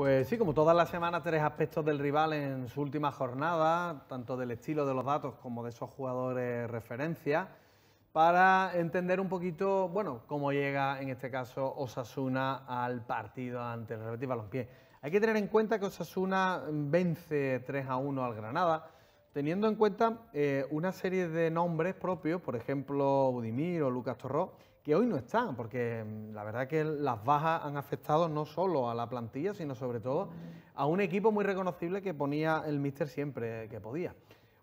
Pues sí, como todas las semanas, tres aspectos del rival en su última jornada, tanto del estilo de los datos como de esos jugadores referencia, para entender un poquito, bueno, cómo llega en este caso Osasuna al partido ante el Real Balompié. Hay que tener en cuenta que Osasuna vence 3 a 1 al Granada, teniendo en cuenta eh, una serie de nombres propios, por ejemplo, Budimir o Lucas Torró, y hoy no están, porque mm, la verdad que las bajas han afectado no solo a la plantilla, sino sobre todo a un equipo muy reconocible que ponía el míster siempre que podía.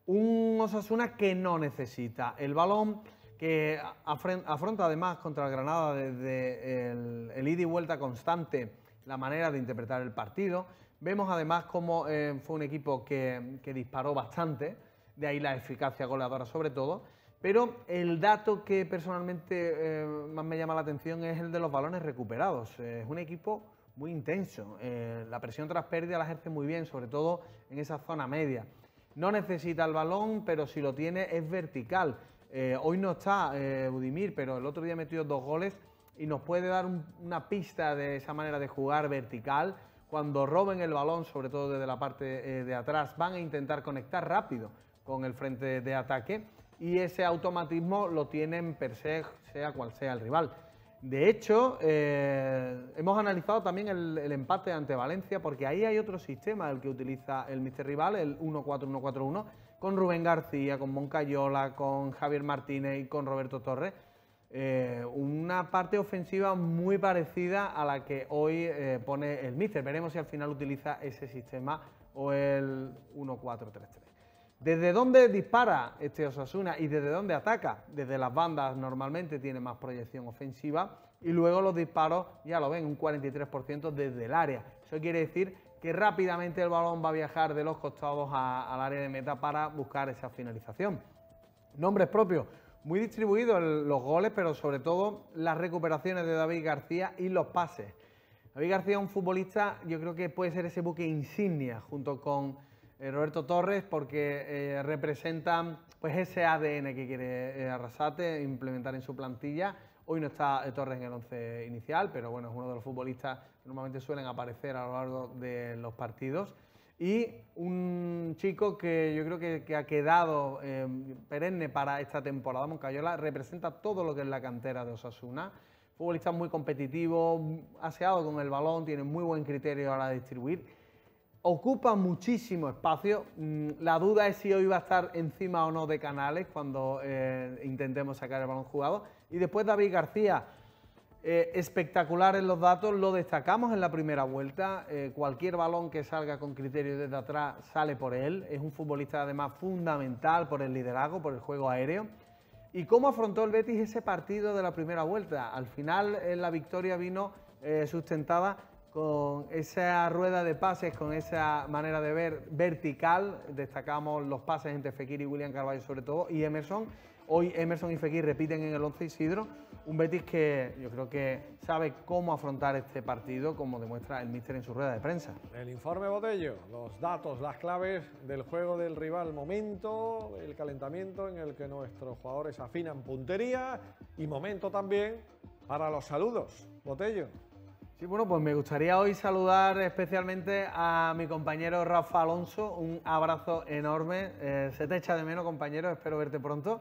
Un Osasuna que no necesita el balón, que afronta además contra el Granada desde el, ida y vuelta constante la manera de interpretar el partido. Vemos además cómo eh, fue un equipo que, que disparó bastante, de ahí la eficacia goleadora sobre todo pero el dato que personalmente eh, más me llama la atención es el de los balones recuperados. Eh, es un equipo muy intenso. Eh, la presión tras pérdida la ejerce muy bien, sobre todo en esa zona media. No necesita el balón, pero si lo tiene es vertical. hoy no está Budimir, pero el otro día metió dos goles y nos puede dar una pista de esa manera de jugar vertical. Cuando roben el balón, sobre todo desde la parte de atrás, van a intentar conectar rápido con el frente de ataque y ese automatismo lo tienen per se, sea cual sea el rival. De hecho, eh, hemos analizado también el, empate ante Valencia, porque ahí hay otro sistema, el que utiliza el Mister Rival, el 1-4-1-4-1, con Rubén García, con Moncayola, con Javier Martínez y con Roberto Torres. Eh, una parte ofensiva muy parecida a la que hoy eh, pone el Mister. Veremos si al final utiliza ese sistema o el 1-4-3-3. ¿Desde dónde dispara este Osasuna y desde dónde ataca? Desde las bandas normalmente tiene más proyección ofensiva y luego los disparos, ya lo ven, un 43% desde el área. Eso quiere decir que rápidamente el balón va a viajar de los costados al área de meta para buscar esa finalización. Nombres propios, muy distribuidos los goles, pero sobre todo las recuperaciones de David García y los pases. David García es un futbolista, yo creo que puede ser ese buque insignia junto con eh, Roberto Torres porque eh, representa pues, ese ADN que quiere eh, Arrasate implementar en su plantilla. Hoy no está Torres en el once inicial, pero bueno, es uno de los futbolistas que normalmente suelen aparecer a lo largo de los partidos. Y un chico que yo creo que, ha quedado perenne para esta temporada, Moncayola, representa todo lo que es la cantera de Osasuna. Futbolista muy competitivo, aseado con el balón, tiene muy buen criterio a la distribuir Ocupa muchísimo espacio. Mm, la duda es si hoy va a estar encima o no de Canales cuando eh, intentemos sacar el balón jugado. Y después David García, eh, espectacular en los datos, lo destacamos en la primera vuelta. Eh, cualquier balón que salga con criterio desde atrás sale por él. Es un futbolista además fundamental por el liderazgo, por el juego aéreo. ¿Y cómo afrontó el Betis ese partido de la primera vuelta? Al final la victoria vino sustentada con esa rueda de pases, con esa manera de ver vertical. Destacamos los pases entre Fekir y William Carvalho sobre todo y Emerson. Hoy Emerson y Fekir repiten en el 11 Isidro, un Betis que yo creo que sabe cómo afrontar este partido, como demuestra el míster en su rueda de prensa. El informe Botello, los datos, las claves del juego del rival, momento, el calentamiento en el que nuestros jugadores afinan puntería y momento también para los saludos. Botello. Sí, bueno, pues me gustaría hoy saludar especialmente a mi compañero Rafa Alonso. Un abrazo enorme. Eh, se te echa de menos, compañero. Espero verte pronto.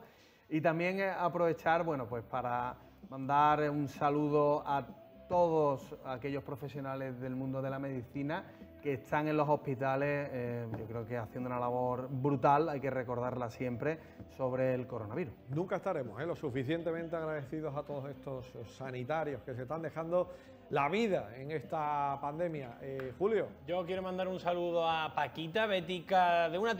Y también eh, aprovechar, bueno, pues para mandar un saludo a todos aquellos profesionales del mundo de la medicina que están en los hospitales, eh, yo creo que haciendo una labor brutal, hay que recordarla siempre, sobre el coronavirus. Nunca estaremos ¿eh? lo suficientemente agradecidos a todos estos sanitarios que se están dejando la vida en esta pandemia. Eh, Julio. Yo quiero mandar un saludo a Paquita Bética de una